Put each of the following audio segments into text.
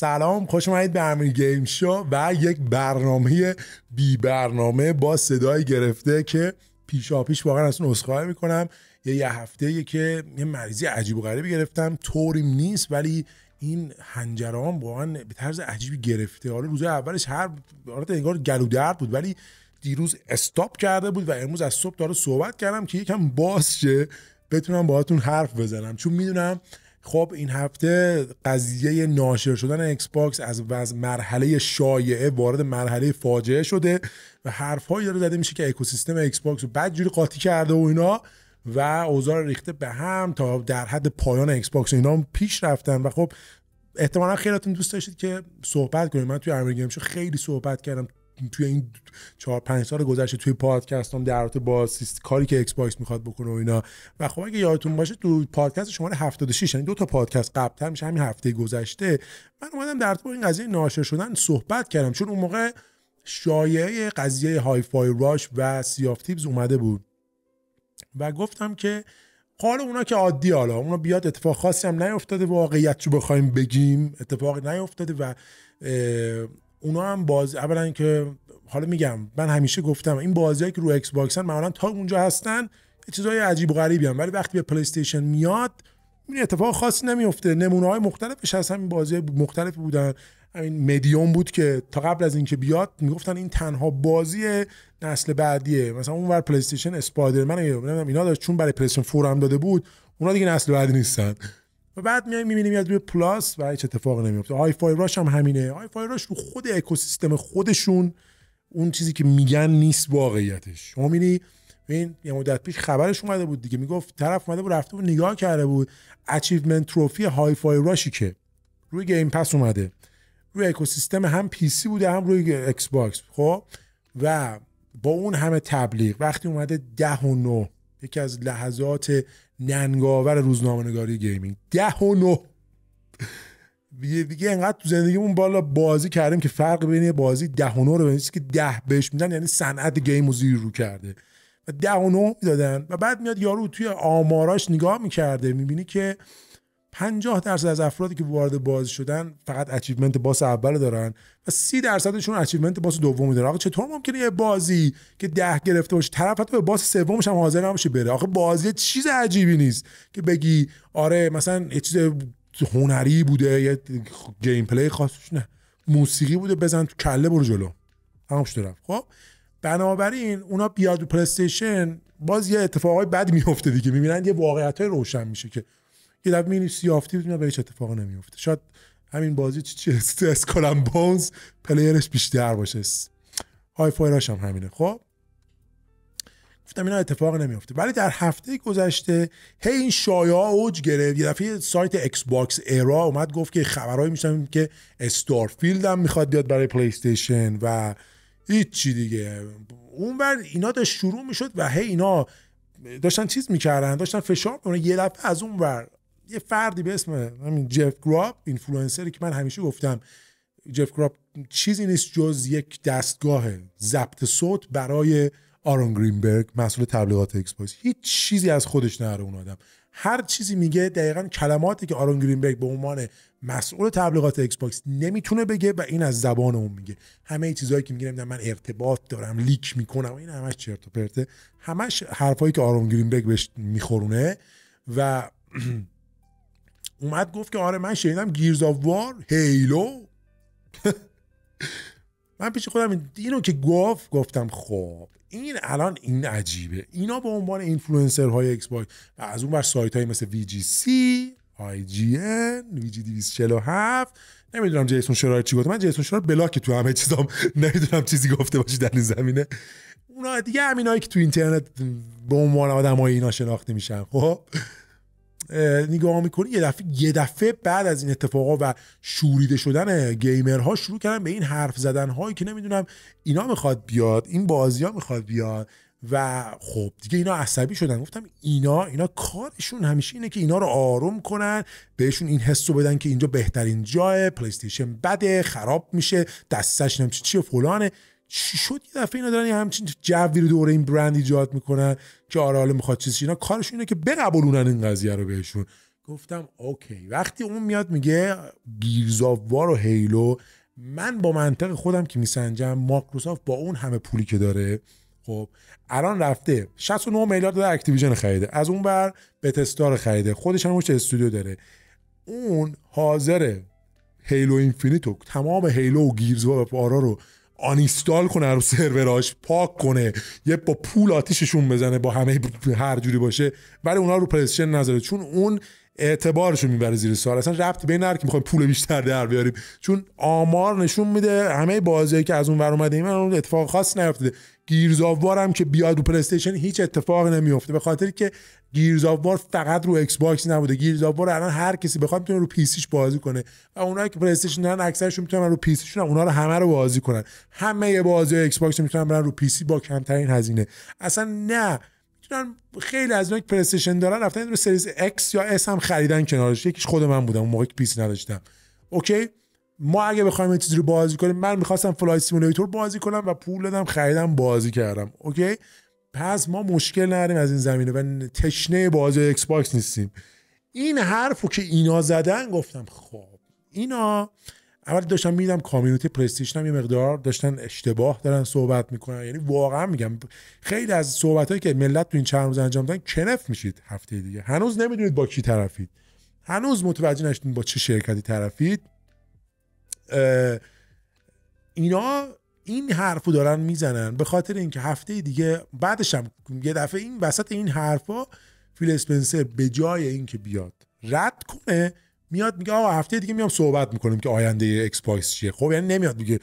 سلام خوش اومدید به امیر گیم شو و یک برنامه بی برنامه با صدای گرفته که پیشا پیش واقعا از نسخه میکنم یه یه هفته که یه مریضی عجیب و غریبی گرفتم طوریم نیست ولی این هنجرام واقعا به طرز عجیبی گرفته حالا روز اولش هر حالت انگار گلو بود ولی دیروز استاپ کرده بود و امروز از صبح داره صحبت کردم که یکم باز شه بتونم باهاتون حرف بزنم چون میدونم خب این هفته قضیه ناشر شدن اکس باکس از وز مرحله شایعه وارد مرحله فاجعه شده و حرفهایی داره زده میشه که اکوسیستم اکس باکس رو جوری قاطی کرده و اینا و اوزار ریخته به هم تا در حد پایان اکس باکس اینا هم پیش رفتن و خب احتمالا خیلی دوست داشتید که صحبت کنیم من توی امریکا خیلی صحبت کردم توی این چهار پنج سال گذشته توی پادکست هم در با سیست... کاری که ایکس باکس میخواد بکنه و اینا و خب اگه یادتون باشه تو پادکست شماره 76 یعنی دو تا پادکست قبلتر میشه همین هفته گذشته من اومدم در تو این قضیه ناشر شدن صحبت کردم چون اون موقع شایعه قضیه های فای راش و سیاف تیبز اومده بود و گفتم که قال خب اونا که عادی حالا اونا بیاد اتفاق خاصی هم نیفتاده واقعیت رو بخوایم بگیم اتفاق نیفتاده و اونا هم بازی اولا که حالا میگم من همیشه گفتم این بازیهایی که رو ایکس باکسن معمولا تا اونجا هستن یه چیزای عجیب و غریبی هم ولی وقتی به پلی استیشن میاد این اتفاق خاصی نمیفته نمونه های مختلفش هست همین بازی مختلف بودن همین مدیوم بود که تا قبل از اینکه بیاد میگفتن این تنها بازی نسل بعدیه مثلا اون ور پلی استیشن اسپایدرمن اینا داشت چون برای پلی استیشن 4 هم داده بود اونا دیگه نسل بعدی نیستن و بعد میایم میبینیم از روی پلاس و هیچ اتفاقی نمیفته های فای راش هم همینه های فای راش رو خود اکوسیستم خودشون اون چیزی که میگن نیست واقعیتش شما میبینی این یه مدت پیش خبرش اومده بود دیگه میگفت طرف اومده بود رفته بود نگاه کرده بود اچیومنت تروفی های فای راشی که روی گیم پس اومده روی اکوسیستم هم پی سی بوده هم روی ایکس باکس خب و با اون همه تبلیغ وقتی اومده ده و نو یکی از لحظات ننگاور روزنامه‌نگاری گیمینگ ده و نه دیگه دیگه انقدر تو زندگیمون بالا بازی کردیم که فرق بین بازی ده و نه رو بنویسی که ده بهش میدن یعنی صنعت گیم رو زیر رو کرده و ده و نه میدادن و بعد میاد یارو توی آماراش نگاه میکرده میبینی که 50 درصد از افرادی که وارد بازی شدن فقط اچیومنت باس اول دارن و 30 درصدشون اچیومنت باس دومی دارن آقا چطور ممکنه یه بازی که ده گرفته باشه طرف حتی به باس سومش هم حاضر نباشه بره آخه بازی چیز عجیبی نیست که بگی آره مثلا یه چیز هنری بوده یه گیم پلی خاصش نه موسیقی بوده بزن تو کله برو جلو همش شد خب بنابراین اونا بیاد پلی باز یه اتفاقای بد میفته دیگه میبینن یه واقعیتای روشن میشه که یه دفعه میبینی سیافتی بود به هیچ اتفاقی نمیفته شاید همین بازی چی چی است اسکالم بونز پلیرش بیشتر باشه های فایراش هم همینه خب گفتم اینا اتفاق نمیفته ولی در هفته گذشته هی این شایعه اوج گرفت یه دفعه سایت ایکس باکس ارا اومد گفت که خبرای میشن که استارفیلد هم میخواد بیاد برای پلی استیشن و هیچی دیگه اونور اینا داشت شروع میشد و هی اینا داشتن چیز میکردن داشتن فشار میکنن یه دفعه از اون ور یه فردی به اسم همین جف گراب اینفلوئنسری که من همیشه گفتم جف گراب چیزی نیست جز یک دستگاه ضبط صوت برای آرون گرینبرگ مسئول تبلیغات اکسپویس هیچ چیزی از خودش نره اون آدم هر چیزی میگه دقیقا کلماتی که آرون گرینبرگ به عنوان مسئول تبلیغات ایکس باکس نمیتونه بگه و این از زبان اون میگه همه چیزهایی که میگه من ارتباط دارم لیک میکنم این همش چرت و پرته همش حرفایی که آرون گرینبرگ بهش میخورونه و اومد گفت که آره من شنیدم گیرز آف وار هیلو من پیش خودم اینو که گفت گفتم خب این الان این عجیبه اینا به عنوان اینفلوئنسر های ایکس باکس و از اون بر سایت های مثل وی جی سی آی جی ان وی جی 247 نمیدونم جیسون شرار چی گفت من جیسون شرار بلاکه تو همه چیزام نمیدونم چیزی گفته باشی در این زمینه اونا دیگه همینایی که تو اینترنت به عنوان آدمای اینا شناخته میشن خب نگاه میکنی یه دفعه یه دفعه بعد از این اتفاقا و شوریده شدن گیمرها شروع کردن به این حرف زدن هایی که نمیدونم اینا میخواد بیاد این بازی ها میخواد بیاد و خب دیگه اینا عصبی شدن گفتم اینا اینا کارشون همیشه اینه که اینا رو آروم کنن بهشون این حس رو بدن که اینجا بهترین جای پلی بده خراب میشه دستش نمیشه چیه فلانه چی شد یه دفعه اینا دارن یه همچین جوی رو دوره این برند ایجاد میکنن که آره حالا میخواد چیزی اینا کارشون اینه که بقبولونن این قضیه رو بهشون گفتم اوکی وقتی اون میاد میگه گیرزاوار و هیلو من با منطق خودم که میسنجم ماکروسافت با اون همه پولی که داره خب الان رفته 69 میلیارد دلار اکتیویژن خریده از اون بر بتستار خریده خودش هم استودیو داره اون حاضر هیلو اینفینیتو تمام هیلو و گیرز و رو آنیستال کنه رو سروراش پاک کنه یه با پول آتیششون بزنه با همه هر جوری باشه ولی اونا رو پرسشن نذاره چون اون اعتبارش میبره زیر سوال اصلا رفتی به نر که میخوایم پول بیشتر در بیاریم چون آمار نشون میده همه بازی که از اون ور اومده این اتفاق خاص نیفتاده گیرزاوار که بیاد رو پلیستیشن هیچ اتفاق نمیفته به خاطر که گیرزاوار فقط رو اکس باکس نبوده گیرزاوار الان هر کسی بخواد میتونه رو پیسیش بازی کنه و اونایی که پلیستیشن دارن اکثرشون میتونن رو پیسیشون اونها رو همه رو بازی کنن همه بازی ایکس باکس میتونن برن رو پیسی با کمترین هزینه اصلا نه میتونن خیلی از اونایی که پلیستیشن دارن رفتن رو سریز X یا اس هم خریدن کنارش یکیش خود من بودم اون موقع که نداشتم اوکی ما اگه بخوایم این چیزی رو بازی کنیم من میخواستم فلای سیمولیتور بازی کنم و پول دادم خریدم بازی کردم اوکی پس ما مشکل نداریم از این زمینه و تشنه بازی ایکس باکس نیستیم این حرفو که اینا زدن گفتم خب اینا اول داشتم میدم کامیونیتی پرستیژ هم یه مقدار داشتن اشتباه دارن صحبت میکنن یعنی واقعا میگم خیلی از صحبت هایی که ملت تو این چند روز انجام دادن کنف میشید هفته دیگه هنوز نمیدونید با کی طرفید هنوز متوجه نشدین با چه شرکتی طرفید اینا این حرف دارن میزنن به خاطر اینکه هفته دیگه بعدش هم یه دفعه این وسط این حرفا فیل اسپنسر به جای اینکه بیاد رد کنه میاد میگه آقا هفته دیگه میام صحبت میکنیم که آینده پایس چیه خب یعنی نمیاد میگه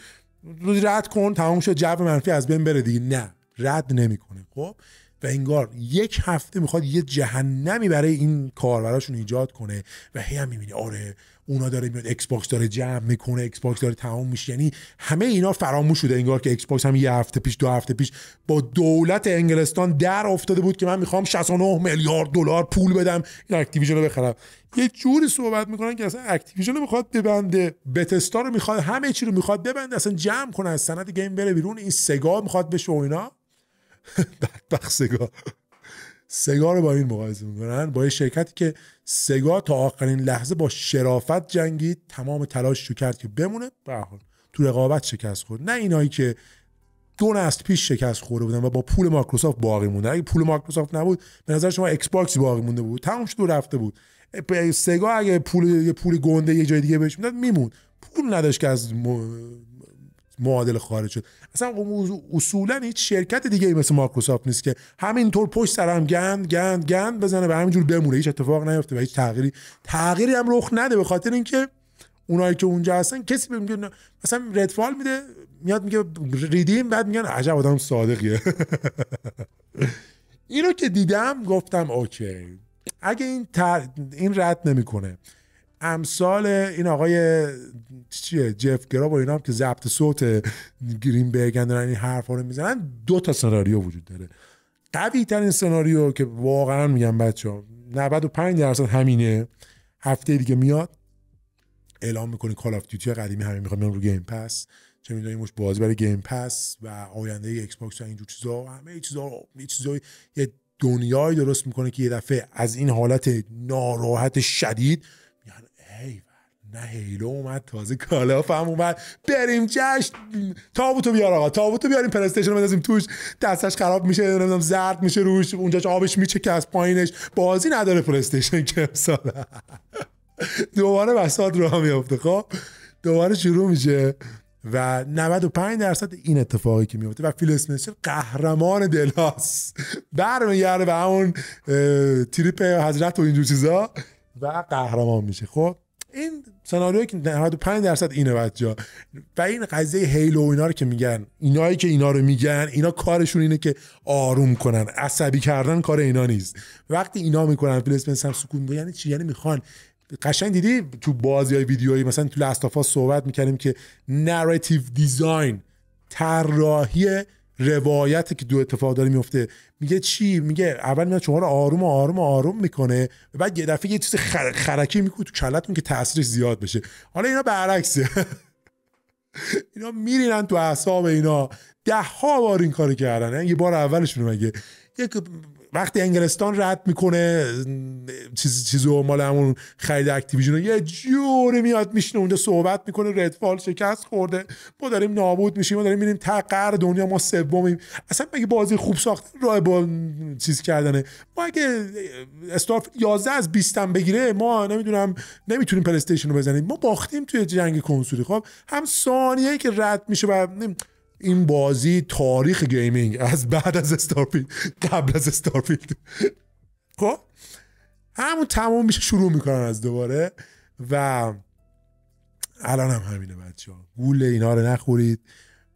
رد کن تمام شد جو منفی از بین بره دیگه نه رد نمیکنه خب و انگار یک هفته میخواد یه جهنمی برای این کاربراشون ایجاد کنه و هی هم میبینی آره اونا داره میاد ایکس باکس داره جمع میکنه ایکس باکس داره تمام میشه یعنی همه اینا فراموش شده انگار که ایکس باکس هم یه هفته پیش دو هفته پیش با دولت انگلستان در افتاده بود که من میخوام 69 میلیارد دلار پول بدم این اکتیویژن رو بخرم یه جوری صحبت میکنن که اصلا اکتیویژن رو میخواد ببنده بتستا رو میخواد همه چی رو میخواد ببنده اصلا جمع کنه از سند گیم بره بیرون این سگا میخواد بشه و اینا سگا سگا رو با این مقایسه میکنن با یه شرکتی که سگا تا آخرین لحظه با شرافت جنگید تمام تلاش رو کرد که بمونه به تو رقابت شکست خورد نه اینایی که دو نسل پیش شکست خورده بودن و با پول مایکروسافت باقی مونده اگه پول مایکروسافت نبود به نظر شما ایکس باقی مونده بود تمام دو رفته بود سگا اگه پول یه پول گنده یه جای دیگه بهش میداد میمون پول نداشت که از معادله خارج شد اصلا اصولا هیچ شرکت دیگه ای مثل مایکروسافت نیست که همینطور پشت سر هم گند گند گند بزنه و همینجور بمونه هیچ اتفاق نیفته و هیچ تغییری تغییری هم رخ نده به خاطر اینکه اونایی که اونجا هستن کسی میگه مثلا ردفال میده میاد میگه ریدیم بعد میگن عجب آدم صادقیه اینو که دیدم گفتم اوکی اگه این تر... این رد نمیکنه امثال این آقای چیه جف گراب و اینا هم که ضبط صوت گرین برگن دارن این حرفا رو میزنن دو تا سناریو وجود داره قوی ترین سناریو که واقعا میگم بچه ها 95 درصد همینه هفته دیگه میاد اعلام میکنه کال آف دیوتی قدیمی همین میخوام رو گیم پس چه میدونی مش بازی برای گیم پس و آینده ای ایکس باکس و اینجور چیزا همه چیزا یه چیزای یه دنیای درست میکنه که یه دفعه از این حالت ناراحت شدید نه هیلو اومد تازه کالا فهم اومد بریم جشن تابوتو بیار آقا تابوتو بیاریم پرستیشن رو بندازیم توش دستش خراب میشه نمیدونم زرد میشه روش اونجاش آبش میچه که از پایینش بازی نداره پرستیشن که امسال دوباره رو راه میافته خب دوباره شروع میشه و 95 درصد این اتفاقی که میفته و فیل میشه قهرمان دلاس برمیگرده به همون تریپ حضرت و اینجور چیزا و قهرمان میشه خب این سناریو که 95 درصد اینه بچا و این قضیه هیلو اینا رو که میگن اینایی که اینا رو میگن اینا کارشون اینه که آروم کنن عصبی کردن کار اینا نیست وقتی اینا میکنن پلیسمنت هم سکون یعنی چی یعنی میخوان قشنگ دیدی تو بازی های ویدیویی مثلا تو لاستافا صحبت میکنیم که نراتیو دیزاین طراحی روایتی که دو اتفاق داره میفته میگه چی میگه اول میاد شما رو آروم و آروم و آروم میکنه و بعد یه دفعه یه چیز خر... خرکی میکنه تو کلتون که تاثیرش زیاد بشه حالا اینا برعکسه اینا میرینن تو اعصاب اینا ده ها بار این کارو کردن یعنی یه بار اولشون مگه یک وقتی انگلستان رد میکنه چیز چیزو مال همون خرید اکتیویژن یه جوری میاد میشینه اونجا صحبت میکنه ردفال شکست خورده ما داریم نابود میشیم ما داریم میریم تقر دنیا ما سومیم اصلا مگه بازی خوب ساخت راه با چیز کردنه ما اگه استارف 11 از 20 بگیره ما نمیدونم نمیتونیم پلی رو بزنیم ما باختیم توی جنگ کنسولی خب هم ثانیه‌ای که رد میشه و این بازی تاریخ گیمینگ از بعد از استارفیلد قبل از استارفیلد خب همون تمام میشه شروع میکنن از دوباره و الان هم همینه بچه ها گول اینا رو نخورید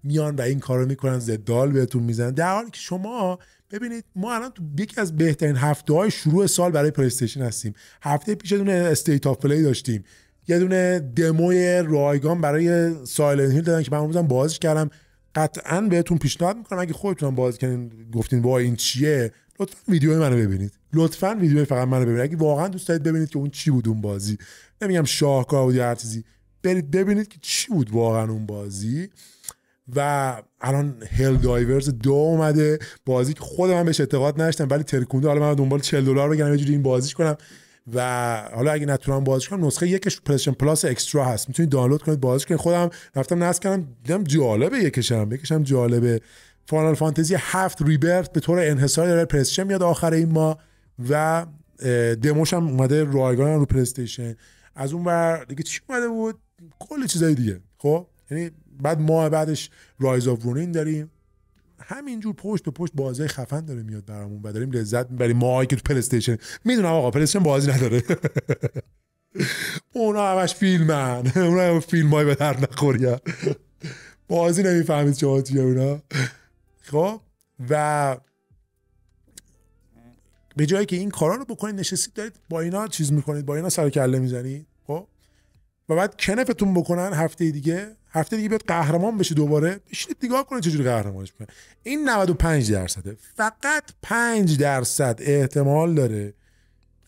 میان و این کارو میکنن زدال بهتون میزنن در حالی که شما ببینید ما الان تو یکی از بهترین هفته های شروع سال برای پلیستیشن هستیم هفته پیش دونه استیت آف پلی داشتیم یه دونه دموی رایگان برای سایلنت هیل دادن که من بازش کردم قطعا بهتون پیشنهاد میکنم اگه خودتون بازی کنین گفتین وای این چیه لطفا ویدیو منو ببینید لطفا ویدیو فقط منو ببینید اگه واقعا دوست دارید ببینید که اون چی بود اون بازی نمیگم شاهکار بود یا هر چیزی برید ببینید که چی بود واقعا اون بازی و الان هل دایورز دو اومده بازی که خود من بهش اعتقاد نشتم ولی ترکونده حالا من دنبال 40 دلار بگم یه جوری این بازیش کنم و حالا اگه نتونم بازش کنم نسخه یکش پلیشن پلاس اکسترا هست میتونید دانلود کنید بازش کنید خودم رفتم نصب کردم دیدم جالبه یکشم یکشم جالبه فانال فانتزی هفت ریبرت به طور انحصاری داره پلیشن میاد آخر این ماه و دموش هم اومده رایگان رو پلیستیشن از اون بر دیگه چی اومده بود کل چیزای دیگه خب یعنی بعد ماه بعدش رایز آف رونین داریم همینجور پشت به پشت بازی خفن داره میاد برامون و داریم لذت میبریم ما که تو پلیستیشن میدونم آقا پلیستیشن بازی نداره اونا همش فیلمن اونا همه فیلم های به در نخوری بازی نمیفهمید شما چیه اونا خب و به جایی که این کارا رو بکنید نشستید دارید با اینا چیز میکنید با اینا سر میزنید و بعد کنفتون بکنن هفته دیگه هفته دیگه بیاد قهرمان بشه دوباره بشینید نگاه کنید چجوری قهرمانش بشه این 95 درصده فقط 5 درصد احتمال داره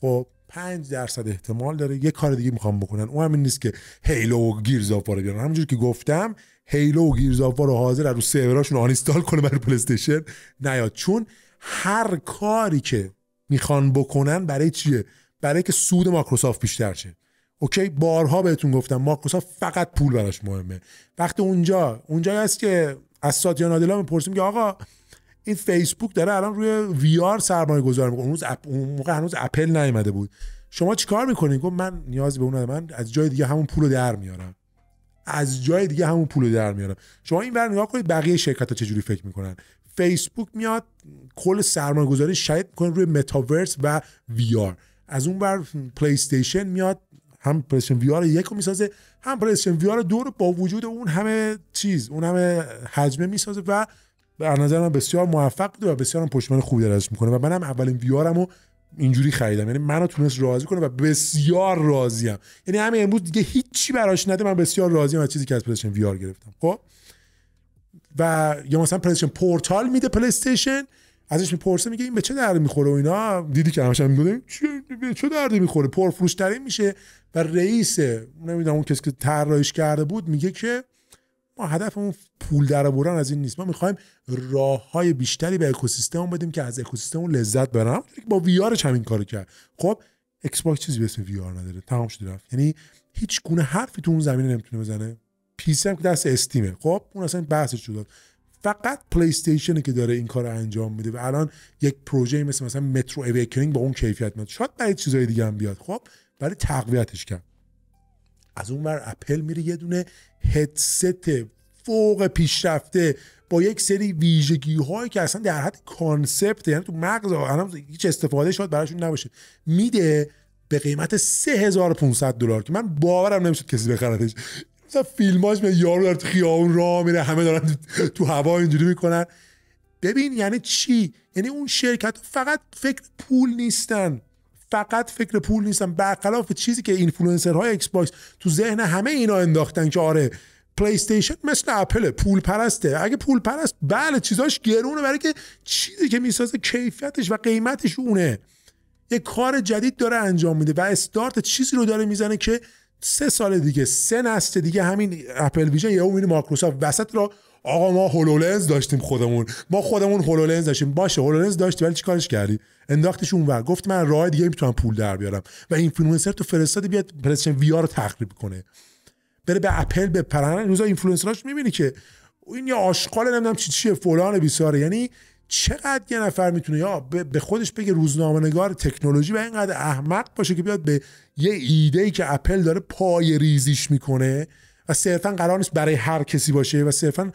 خب 5 درصد احتمال داره یه کار دیگه میخوام بکنن اون همین نیست که هیلو و گیرز رو بیارن همونجور که گفتم هیلو و گیرز رو حاضر رو سروراشون آنستال کنه برای پلی نیاد چون هر کاری که میخوان بکنن برای چیه برای که سود مایکروسافت بیشتر شه اوکی بارها بهتون گفتم ها فقط پول براش مهمه وقتی اونجا اونجا هست که از ساتیا نادلا میپرسیم که آقا این فیسبوک داره الان روی وی آر سرمایه گذاری میکنه اون موقع هنوز اپل نیومده بود شما چیکار میکنین گفت من نیازی به اون ندارم من از جای دیگه همون پول رو در میارم از جای دیگه همون پول رو در میارم شما این ور نگاه کنید بقیه شرکت ها چجوری فکر میکنن فیسبوک میاد کل سرمایه گذاری شاید میکنه روی متاورس و وی آر از اون بر پلی استیشن میاد هم وی آر یک رو میسازه هم وی آر دو رو با وجود اون همه چیز اون همه حجمه میسازه و به نظر من بسیار موفق بوده و بسیار هم پشتیبان خوبی درش میکنه و هم اولین ویارم رو اینجوری خریدم یعنی منو تونست راضی کنه و بسیار راضیم یعنی همین امروز دیگه هیچی براش نده من بسیار راضیم از چیزی که از پلیستشن ویار گرفتم خب و یا مثلا پلیسشن پورتال میده پلیستشن ازش میپرسه میگه این به چه دردی میخوره و اینا دیدی که همش میگه به چه دردی میخوره پرفروش ترین میشه و رئیس نمیدونم اون کسی که طراحیش کرده بود میگه که ما هدفمون پول در آوردن از این نیست ما میخوایم راه های بیشتری به اکوسیستم بدیم که از اکوسیستم لذت برن با ویارش همین کارو کرد خب ایکس باکس چیزی به اسم آر نداره تمام شده رفت یعنی هیچ گونه حرفی تو اون زمینه نمیتونه بزنه پیش هم که دست استیمه خب اون اصلا بحثش شد فقط پلی که داره این کار رو انجام میده و الان یک پروژه مثل مثلا مترو اویکنینگ با اون کیفیت میاد شاید برای چیزهای دیگه هم بیاد خب برای تقویتش کرد از اون ور اپل میره یه دونه هدست فوق پیشرفته با یک سری ویژگی هایی که اصلا در حد کانسپت یعنی تو مغز الان هیچ استفاده شاید براشون نباشه میده به قیمت 3500 دلار که من باورم نمیشد کسی بخردش مثلا فیلماش می یارو داره تو خیابون راه میره همه دارن تو هوا اینجوری میکنن ببین یعنی چی یعنی اون شرکت فقط فکر پول نیستن فقط فکر پول نیستن برخلاف چیزی که های ایکس باکس تو ذهن همه اینا انداختن که آره پلی استیشن مثل اپل پول پرسته اگه پول پرست بله چیزاش گرونه برای که چیزی که میسازه کیفیتش و قیمتش اونه یه کار جدید داره انجام میده و استارت چیزی رو داره میزنه که سه سال دیگه سه نسل دیگه همین اپل ویژن یا اون مایکروسافت وسط را آقا ما هولولنز داشتیم خودمون ما خودمون هولولنز داشتیم باشه هولولنز داشتی ولی چیکارش کردی انداختش اونور گفت من راه دیگه میتونم پول در بیارم و اینفلوئنسر تو فرستادی بیاد پلیستیشن وی آر رو تخریب کنه بره به اپل به پرن روزا اینفلوئنسراش میبینی که این یا آشغال نمیدونم چی چیه فلان بیساره یعنی چقدر یه نفر میتونه یا به خودش بگه روزنامه نگار تکنولوژی و اینقدر احمق باشه که بیاد به یه ایده ای که اپل داره پای ریزیش میکنه و صرفا قرار نیست برای هر کسی باشه و صرفا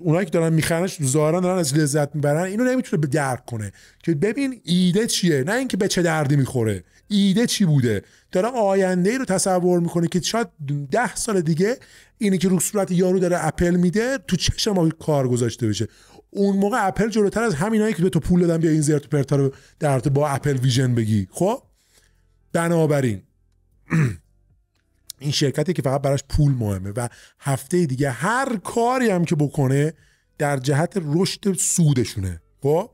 اونایی که دارن میخرنش ظاهرا دارن از لذت میبرن اینو نمیتونه به درک کنه که ببین ایده چیه نه اینکه به چه دردی میخوره ایده چی بوده داره آینده ای رو تصور میکنه که شاید ده سال دیگه اینی که رو صورت یارو داره اپل میده تو چشم ما کار گذاشته بشه اون موقع اپل جلوتر از همینایی که به تو پول دادن بیا این زرت پرتا رو در با اپل ویژن بگی خب بنابراین این شرکتی که فقط براش پول مهمه و هفته دیگه هر کاری هم که بکنه در جهت رشد سودشونه خب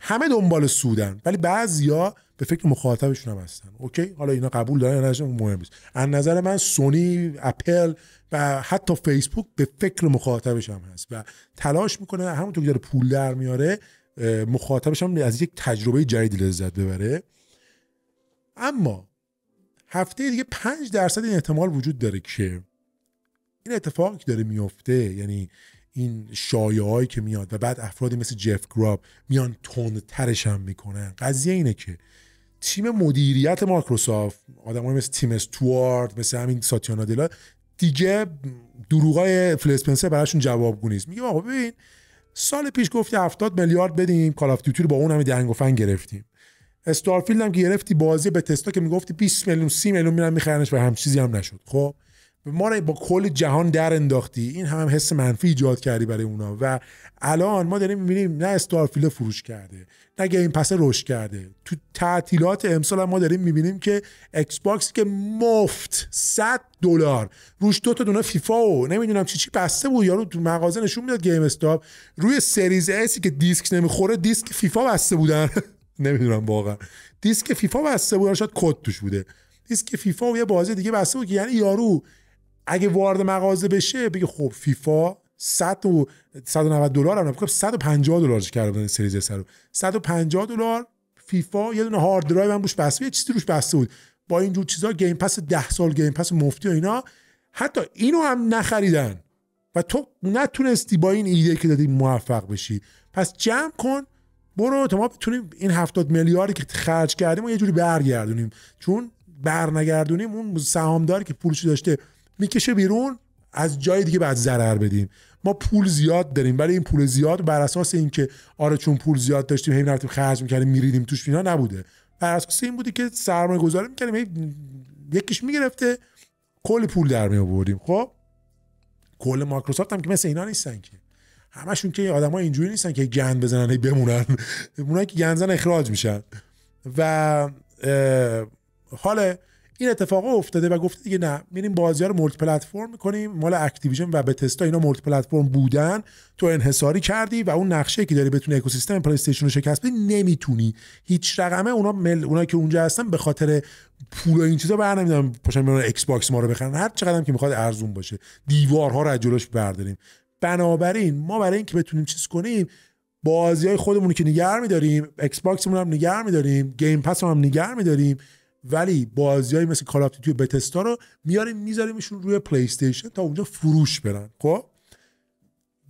همه دنبال سودن ولی بعضیا به فکر مخاطبشون هم هستن اوکی حالا اینا قبول دارن یا مهم نیست از نظر من سونی اپل و حتی فیسبوک به فکر مخاطبش هم هست و تلاش میکنه همونطور که داره پول در میاره مخاطبش هم از یک تجربه جدید لذت ببره اما هفته دیگه پنج درصد این احتمال وجود داره که این اتفاقی که داره میفته یعنی این شایعه هایی که میاد و بعد افرادی مثل جف گراب میان ترش هم میکنن قضیه اینه که تیم مدیریت مایکروسافت آدمای مثل تیم استوارد مثل همین ساتیانا دلا دیگه دروغای فلسپنسر براشون جوابگو نیست میگه آقا ببین سال پیش گفتی 70 میلیارد بدیم کال اف دیوتی رو با اون همه دنگ و فنگ گرفتیم استارفیلد هم که گرفتی بازی به تستا که میگفتی 20 میلیون 30 میلیون میرن میخرنش و هم چیزی هم نشد خب ما را با کل جهان در انداختی این هم, هم حس منفی ایجاد کردی برای اونا و الان ما داریم میبینیم نه استارفیل فروش کرده نه گیم پس رشد کرده تو تعطیلات امسال ما داریم میبینیم که اکس باکس که مفت 100 دلار روش دو تا دونه فیفا و نمیدونم چی چی بسته بود یارو تو مغازه نشون میداد گیم استاپ روی سریز اسی که دیسک نمیخوره دیسک فیفا بسته بودن نمیدونم واقعا دیسک فیفا بسته بودن شاید کد توش بوده دیسک فیفا و یه بازی دیگه بسته بود یعنی یارو اگه وارد مغازه بشه بگه خب فیفا 100 و 190 دلار هم نمیخوام 150 دلارش کرده بودن سریز سر رو 150 دلار فیفا یه دونه هارد درایو هم روش بسته یه چیزی روش بسته بود با این جور چیزا گیم پس 10 سال گیم پس مفتی و اینا حتی اینو هم نخریدن و تو نتونستی با این ایده که دادی موفق بشی پس جمع کن برو تا ما بتونیم این 70 میلیاردی که خرج کردیم و یه جوری برگردونیم چون برنگردونیم اون سهامداری که پولش داشته میکشه بیرون از جای دیگه بعد ضرر بدیم ما پول زیاد داریم ولی این پول زیاد بر اساس اینکه آره چون پول زیاد داشتیم همین رفتیم خرج میکردیم میریدیم توش اینا نبوده بر اساس این بودی که سرمایه گذاری میکردیم یکیش میگرفته کل پول در می آوردیم خب کل مایکروسافت هم که مثل اینا نیستن که همشون که ها اینجوری نیستن که گند بزنن هی بمونن اونایی که گند اخراج میشن و حالا این اتفاق افتاده و گفته دیگه نه میریم بازی ها رو مولتی پلتفرم میکنیم مال اکتیویژن و بتستا اینا مولتی پلتفرم بودن تو انحصاری کردی و اون نقشه که داری بتونی اکوسیستم پلی استیشن رو شکست بدی نمیتونی هیچ رقمه اونا مل... اونا که اونجا هستن به خاطر پول و این چیزا بر نمیدارن پاشن میرن ایکس باکس ما رو بخرن هر چقدرم که میخواد ارزون باشه دیوارها رو از جلوش برداریم بنابراین ما برای اینکه بتونیم چیز کنیم بازی های خودمون که نگه میداریم ایکس باکسمون هم نگه میداریم گیم پس هم نگر میداریم ولی های مثل کال دیوتی و بتستا رو میاریم میذاریمشون روی پلی استیشن تا اونجا فروش برن خب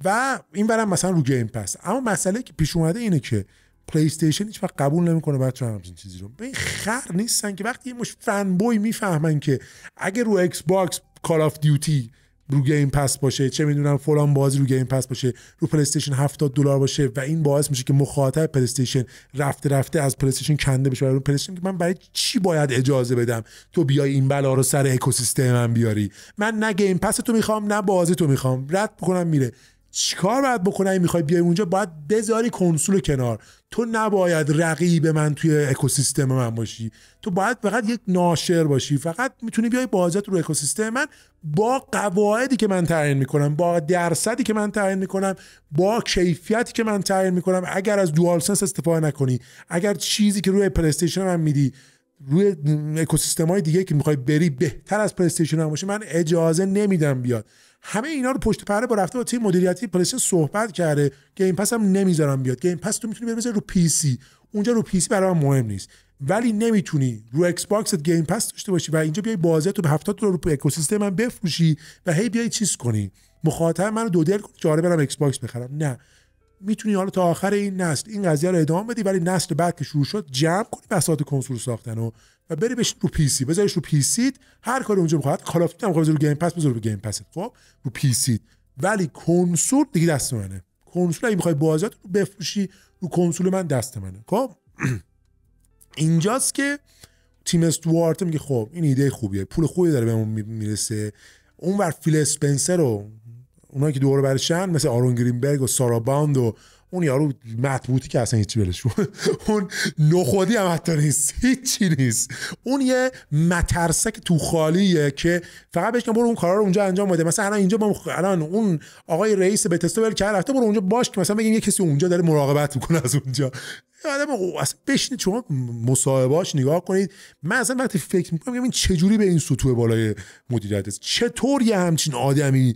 و این برم مثلا رو گیم پس اما مسئله که پیش اومده اینه که پلی استیشن هیچ وقت قبول نمیکنه بچه همچین چیزی رو به این خر نیستن که وقتی یه مش فن بوی میفهمن که اگه رو ایکس باکس کال آف دیوتی رو گیم پس باشه چه میدونم فلان بازی رو گیم پس باشه رو پلی استیشن 70 دلار باشه و این باعث میشه که مخاطب پلی رفته رفته از پلیستیشن استیشن کنده بشه رو پلی که من برای چی باید اجازه بدم تو بیای این بلا رو سر اکوسیستم من بیاری من نه گیم پس تو میخوام نه بازی تو میخوام رد بکنم میره چیکار باید بکنه میخوای بیای اونجا باید بذاری کنسول کنار تو نباید رقیب من توی اکوسیستم من باشی تو باید فقط یک ناشر باشی فقط میتونی بیای بازت رو اکوسیستم من با قواعدی که من تعیین میکنم با درصدی که من تعیین میکنم با کیفیتی که من تعیین میکنم اگر از دوال سنس استفاده نکنی اگر چیزی که روی پلی من میدی روی اکوسیستم های دیگه که میخوای بری بهتر از پلی هم باشه من اجازه نمیدم بیاد همه اینا رو پشت پرده با رفته با تیم مدیریتی پلیس صحبت کرده گیم پس هم نمیذارم بیاد گیم پس تو میتونی بذاری رو پی سی اونجا رو پی سی برای من مهم نیست ولی نمیتونی رو ایکس باکست گیم پس داشته باشی و اینجا بیای بازی تو به 70 دلار رو اکوسیستم من بفروشی و هی بیای چیز کنی مخاطب منو دو دل کنی جاره برم ایکس باکس بخرم نه میتونی حالا تا آخر این نسل این قضیه رو ادامه بدی ولی نسل بعد که شروع شد جمع کنی بسات کنسول ساختن و و بری بش رو پی سی بذاریش رو پی سیت هر کاری اونجا میخواد کال اف هم رو گیم پس بذار رو گیم پس خب رو پی سی ولی کنسول دیگه دست منه کنسول اگه میخوای بازیات رو بفروشی رو کنسول من دست منه خب اینجاست که تیم استوارت میگه خب این ایده خوبیه پول خوبی داره بهمون میرسه اونور فیل اسپنسر رو اونایی که دور برشن مثل آرون گرینبرگ و سارا باند و اون یارو مطبوطی که اصلا هیچی بلش اون نخودی هم حتی نیست هیچی نیست اون یه مترسک تو خالیه که فقط بهش برو اون کارا رو اونجا انجام بده مثلا الان اینجا ما الان اون آقای رئیس تستو بل کرد رفته برو اونجا باش که مثلا بگیم یه کسی اونجا داره مراقبت میکنه از اونجا آدم اصلا بشین شما مصاحبهاش نگاه کنید من اصلا وقتی فکر میکنم این چجوری به این سطوح بالای مدیریت است چطور یه همچین آدمی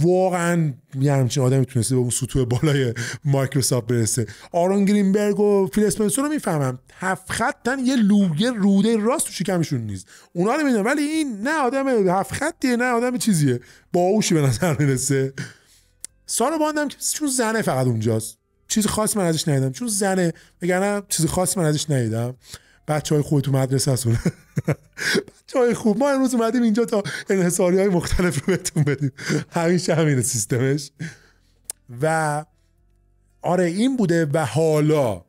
واقعا یه همچین آدمی تونسته به اون سطوح بالای مایکروسافت برسه آرون گرینبرگ و فیل رو میفهمم هفت خطن یه لوگه روده راست تو شکمشون نیست اونا رو میدونم ولی این نه آدم هفت خطیه نه آدم چیزیه با اوشی به نظر میرسه سارو باندم چون زنه فقط اونجاست چیز خاصی من ازش ندیدم چون زنه نه چیز خاصی من ازش ندیدم بچه های تو مدرسه هستون بچه های خوب ما امروز اومدیم اینجا تا انحصاری های مختلف رو بهتون بدیم همیشه همینه سیستمش و آره این بوده و حالا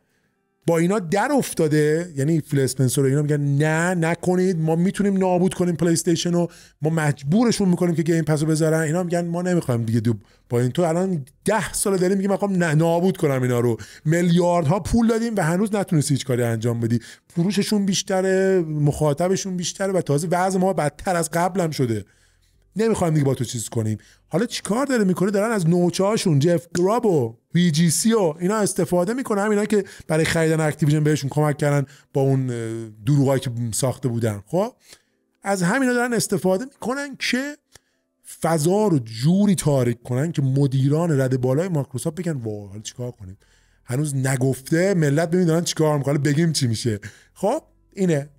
با اینا در افتاده یعنی فیل اسپنسر و اینا میگن نه نکنید ما میتونیم نابود کنیم پلی استیشن رو ما مجبورشون میکنیم که گیم پس رو بذارن اینا میگن ما نمیخوایم دیگه دو با این تو الان ده سال داری میگیم من نابود کنم اینا رو میلیاردها پول دادیم و هنوز نتونستی هیچ کاری انجام بدی فروششون بیشتره مخاطبشون بیشتره و تازه وضع ما بدتر از قبلم شده نمیخوایم دیگه با تو چیز کنیم حالا چیکار داره میکنه دارن از نوچه هاشون جف گراب و وی جی سی و اینا استفاده میکنن اینا که برای خریدن اکتیویژن بهشون کمک کردن با اون دروغایی که ساخته بودن خب از همینا دارن استفاده میکنن که فضا رو جوری تاریک کنن که مدیران رد بالای مایکروسافت بگن وا حالا چیکار کنیم هنوز نگفته ملت ببین دارن چیکار میکنن بگیم چی میشه خب اینه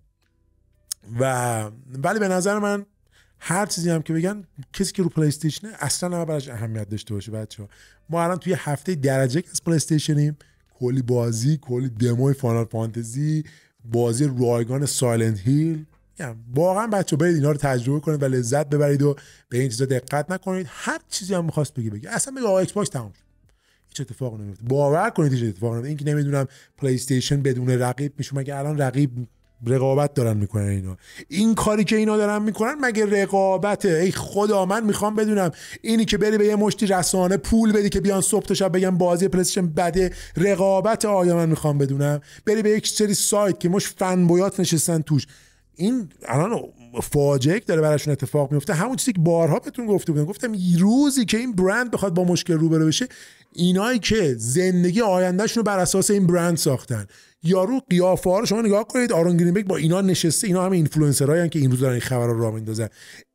و ولی به نظر من هر چیزی هم که بگن کسی که رو پلی استیشن اصلا نه براش اهمیت داشته باشه بچه ها ما الان توی هفته درجه از پلی استیشنیم کلی بازی کلی دمو فانال فانتزی بازی رایگان سایلنت هیل واقعا بچه برید اینا رو تجربه کنید و لذت ببرید و به این چیزا دقت نکنید هر چیزی هم میخواست بگی بگی اصلا بگی آقا ایکس باکس تمام شد هیچ اتفاق نمیفته باور کنید هیچ اتفاق نمیفته اینکه نمیدونم پلی استیشن بدون رقیب میشه مگه الان رقیب رقابت دارن میکنن اینا این کاری که اینا دارن میکنن مگه رقابته ای خدا من میخوام بدونم اینی که بری به یه مشتی رسانه پول بدی که بیان صبح تا شب بگن بازی پلیسشن بده رقابت آیا من میخوام بدونم بری به یک سری سایت که مش فن بویات نشستن توش این الان فاجعه که داره براشون اتفاق میفته همون چیزی که بارها بهتون گفته بودم گفتم روزی که این برند بخواد با مشکل روبرو بشه اینایی که زندگی آیندهشون رو بر اساس این برند ساختن یارو قیافه ها رو شما نگاه کنید آرون گرینبک با اینا نشسته اینا همه اینفلوئنسرایی که این روز دارن این خبر رو راه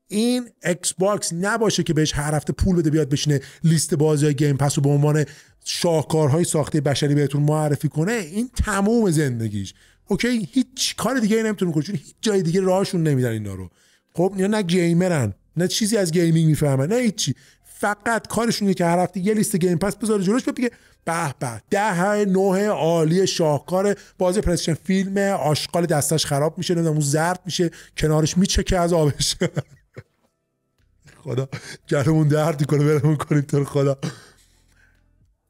این اکس باکس نباشه که بهش هر هفته پول بده بیاد بشینه لیست بازی های گیم پس رو به عنوان شاهکارهای ساخته بشری بهتون معرفی کنه این تموم زندگیش اوکی هیچ کار دیگه نمیتونه کنه چون هیچ جای دیگه راهشون نمیدن اینا رو خب اینا نه گیمرن نه چیزی از گیمینگ میفهمن نه هیچی فقط کارشونه که هر هفته یه لیست گیم پس بذاره جلوش بگه به به ده نه عالی شاهکار بازی پرسشن فیلم آشغال دستش خراب میشه نمیدونم اون زرد میشه کنارش میچکه از آبش خدا جرمون درد کنه برمون کنیم تو خدا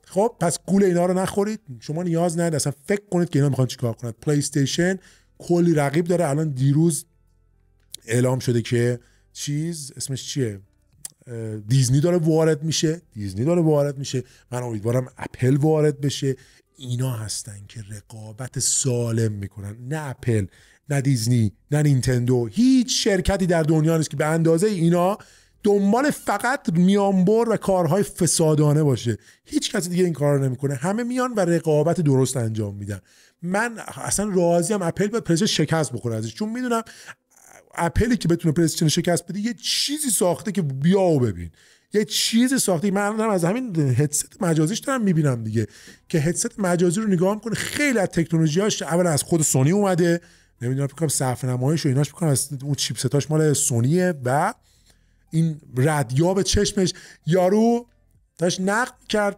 خب پس گول اینا رو نخورید شما نیاز ندارید اصلا فکر کنید که اینا میخوان چیکار کنند پلی استیشن کلی رقیب داره الان دیروز اعلام شده که چیز اسمش چیه دیزنی داره وارد میشه دیزنی داره وارد میشه من امیدوارم اپل وارد بشه اینا هستن که رقابت سالم میکنن نه اپل نه دیزنی نه نینتندو هیچ شرکتی در دنیا نیست که به اندازه اینا دنبال فقط میانبر و کارهای فسادانه باشه هیچ کسی دیگه این کار رو نمیکنه همه میان و رقابت درست انجام میدن من اصلا راضیم اپل به پرسش شکست بخوره ازش چون میدونم اپلی که بتونه پرسیشن شکست بده یه چیزی ساخته که بیا و ببین یه چیز ساخته من دارم از همین هدست مجازیش دارم میبینم دیگه که هدست مجازی رو نگاه میکنه خیلی از تکنولوژیاش اول از خود سونی اومده نمیدونم فکر کنم صفحه نمایش و ایناش میکنم از اون چیپستاش مال سونیه و این ردیاب چشمش یارو داشت نقد کرد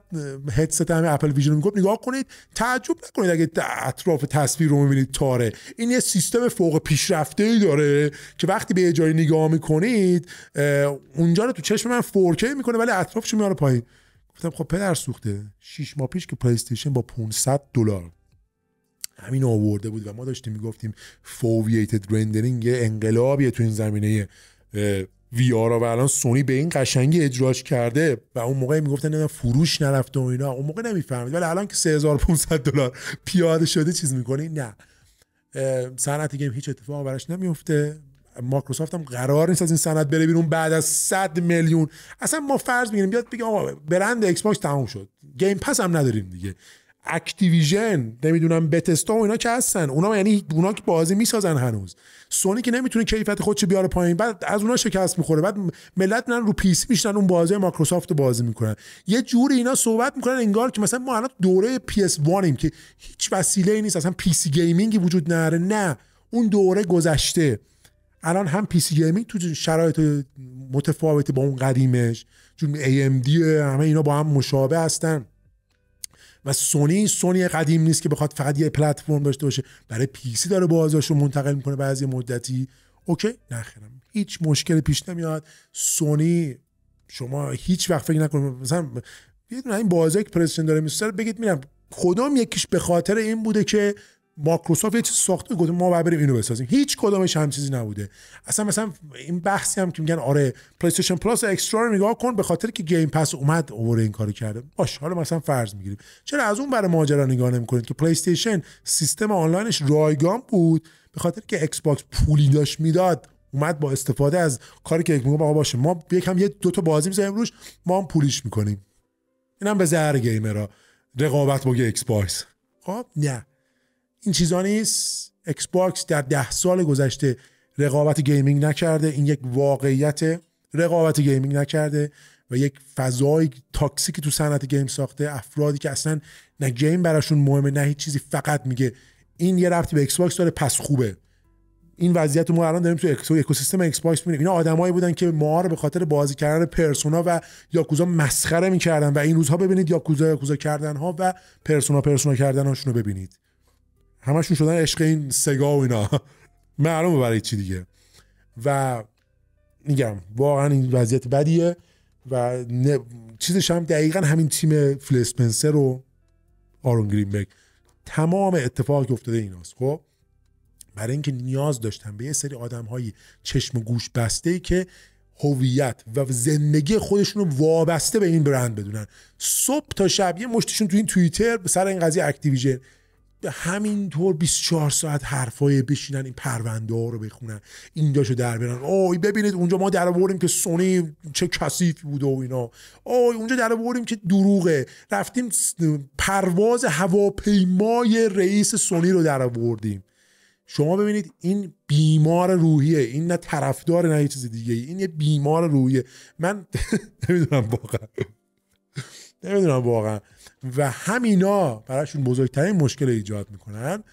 هدست همه اپل ویژن میگفت نگاه کنید تعجب نکنید اگه اطراف تصویر رو میبینید تاره این یه سیستم فوق پیشرفته ای داره که وقتی به جایی نگاه میکنید اونجا رو تو چشم من فورکه میکنه ولی اطرافش میاره پایین گفتم خب پدر سوخته شیش ماه پیش که پلیستیشن با 500 دلار همین آورده بود و ما داشتیم میگفتیم فوویتد رندرینگ انقلابیه تو این زمینه وی آر و الان سونی به این قشنگی اجراش کرده و اون موقع میگفتن نه فروش نرفته و اینا اون موقع نمیفهمید ولی الان که 3500 دلار پیاده شده چیز میکنی نه صنعت گیم هیچ اتفاقی براش نمیفته مایکروسافت هم قرار نیست از این صنعت بره بیرون بعد از 100 میلیون اصلا ما فرض میگیریم بیاد بگه آقا برند ایکس باکس تموم شد گیم پس هم نداریم دیگه اکتیویژن نمیدونم بتستا و اینا که هستن اونا یعنی اونا که بازی میسازن هنوز سونی که نمیتونه کیفیت خودش بیاره پایین بعد از اونا شکست میخوره بعد ملت میرن رو پیس میشنن اون بازی مایکروسافت بازی میکنن یه جوری اینا صحبت میکنن انگار که مثلا ما الان دوره پیس 1 که هیچ وسیله ای نیست اصلا سی گیمینگی وجود نداره نه اون دوره گذشته الان هم پی گیمینگ تو شرایط متفاوتی با اون قدیمش چون همه اینا با هم مشابه هستن و سونی سونی قدیم نیست که بخواد فقط یه پلتفرم داشته باشه برای پیسی داره بازارش رو منتقل میکنه بعضی مدتی اوکی نخیرم هیچ مشکل پیش نمیاد سونی شما هیچ وقت فکر نکنید مثلا یه دونه این بازیک که پرسشن داره میسته بگید میرم کدام یکیش به خاطر این بوده که ماکروسافت یه چیز ساخته گفت ما باید بریم اینو بسازیم هیچ کدومش هم چیزی نبوده اصلا مثلا این بحثی هم که میگن آره پلی استیشن پلاس اکسترا رو نگاه کن به خاطر که گیم پس اومد اوور این کارو کرده باش حالا مثلا فرض میگیریم چرا از اون برای ماجرا نگاه نمیکنید که پلی استیشن سیستم آنلاینش رایگان بود به خاطر که ایکس باکس پولی داشت میداد اومد با استفاده از کاری که میگم آقا باشه ما یکم یه دو تا بازی میذاریم روش ما هم پولیش میکنیم اینم به زهر گیمرها رقابت با ایکس باکس خب نه این چیزا نیست ایکس باکس در ده سال گذشته رقابت گیمینگ نکرده این یک واقعیت رقابت گیمینگ نکرده و یک فضای تاکسیکی تو صنعت گیم ساخته افرادی که اصلا نه گیم براشون مهمه نه هیچ چیزی فقط میگه این یه رفتی به ایکس باکس داره پس خوبه این وضعیت ما الان داریم تو اکوسیستم ایکس باکس میبینیم اینا آدمایی بودن که ما رو به خاطر بازی کردن پرسونا و یاکوزا مسخره میکردن و این روزها ببینید یاکوزا یاکوزا کردن ها و پرسونا پرسونا کردن هاشون رو ببینید همشون شدن عشق این سگا و اینا معلومه برای چی دیگه و میگم واقعا این وضعیت بدیه و چیزش هم دقیقا همین تیم فلسپنسر و آرون گرینبگ تمام اتفاقی که افتاده ایناست خب برای اینکه نیاز داشتن به یه سری آدم چشم و گوش بسته ای که هویت و زندگی خودشون رو وابسته به این برند بدونن صبح تا شب یه مشتشون تو این توییتر سر این قضیه اکتیویژن همینطور 24 ساعت حرفای بشینن این پرونده ها رو بخونن اینجاشو در برن آی ببینید اونجا ما در آوردیم که سونی چه کثیف بود و اینا آی اونجا در آوردیم که دروغه رفتیم پرواز هواپیمای رئیس سونی رو در آوردیم شما ببینید این بیمار روحیه این نه طرفدار نه یه چیز دیگه این یه بیمار روحیه من نمیدونم واقعا نمیدونم واقعا و همینا براشون بزرگترین مشکل ایجاد میکنن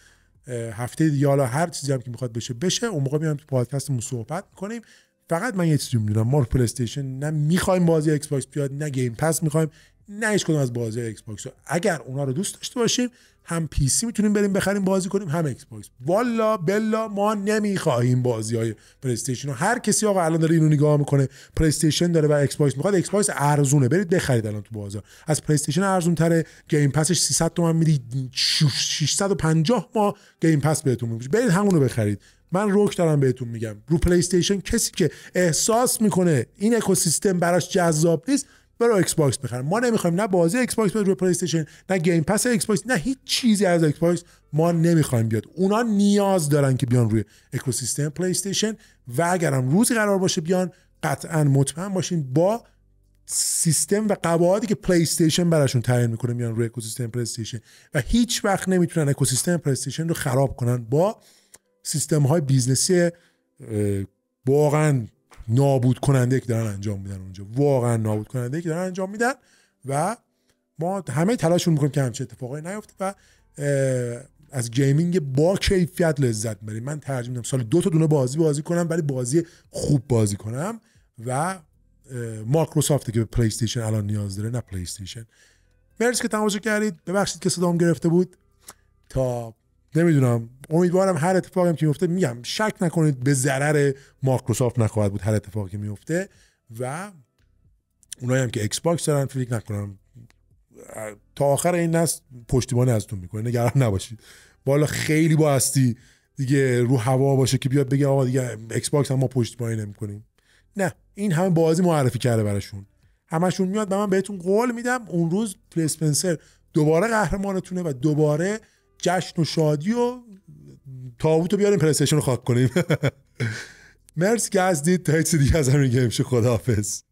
هفته دیگه حالا هر چیزی هم که میخواد بشه بشه اون موقع میام تو پادکستمون صحبت میکنیم فقط من یه چیزی میدونم ما پلی نه میخوایم بازی ایکس باکس بیاد نه گیم پس میخوایم نه هیچ کدوم از بازی ایکس باکس اگر اونا رو دوست داشته باشیم هم پی سی میتونیم بریم بخریم بازی کنیم هم ایکس باکس والا بلا ما نمیخواهیم بازی های رو هر کسی آقا الان داره اینو نگاه میکنه پلیستیشن داره و ایکس باکس میخواد ایکس ارزونه برید بخرید الان تو بازار از پلیستیشن ارزون تره گیم پسش 300 تومن میدی 650 ما گیم پس بهتون میشه برید همونو بخرید من روک دارم بهتون میگم رو پلی استیشن کسی که احساس میکنه این اکوسیستم براش جذاب نیست برو ایکس باکس ما نمیخوایم نه بازی ایکس باکس روی پلی استیشن نه گیم پس ایکس باکس نه هیچ چیزی از ایکس باکس ما نمیخوایم بیاد اونا نیاز دارن که بیان روی اکوسیستم پلی استیشن و اگرم روزی قرار باشه بیان قطعا مطمئن باشین با سیستم و قواعدی که پلی استیشن براشون تعیین میکنه میان روی اکوسیستم پلی استیشن و هیچ وقت نمیتونن اکوسیستم پلی استیشن رو خراب کنن با سیستم های بیزنسی واقعا نابود کننده که دارن انجام میدن اونجا واقعا نابود کننده که دارن انجام میدن و ما همه تلاشمون میکنیم که همچین اتفاقایی نیفته و از گیمینگ با کیفیت لذت بریم من ترجیح میدم سال دو تا دونه بازی بازی کنم ولی بازی خوب بازی کنم و مایکروسافت که به پلی استیشن الان نیاز داره نه پلی استیشن مرسی که تماشا کردید ببخشید که صدام گرفته بود تا نمیدونم امیدوارم هر اتفاقی که میفته میگم شک نکنید به ضرر مایکروسافت نخواهد بود هر اتفاقی که میفته و اونایی هم که ایکس باکس دارن فکر نکنم تا آخر این نسل پشتیبانی ازتون میکنه نگران نباشید بالا خیلی با هستی دیگه رو هوا باشه که بیاد بگه آقا دیگه ایکس باکس هم ما پشتیبانی نمیکنیم نه این همه بازی معرفی کرده براشون همشون میاد و من بهتون قول میدم اون روز پلی دوباره قهرمانتونه و دوباره جشن و شادی و تابوت رو بیاریم پلیستشن رو خاک کنیم مرسی که از دید تا دیگه از همین گیمشو خداحافظ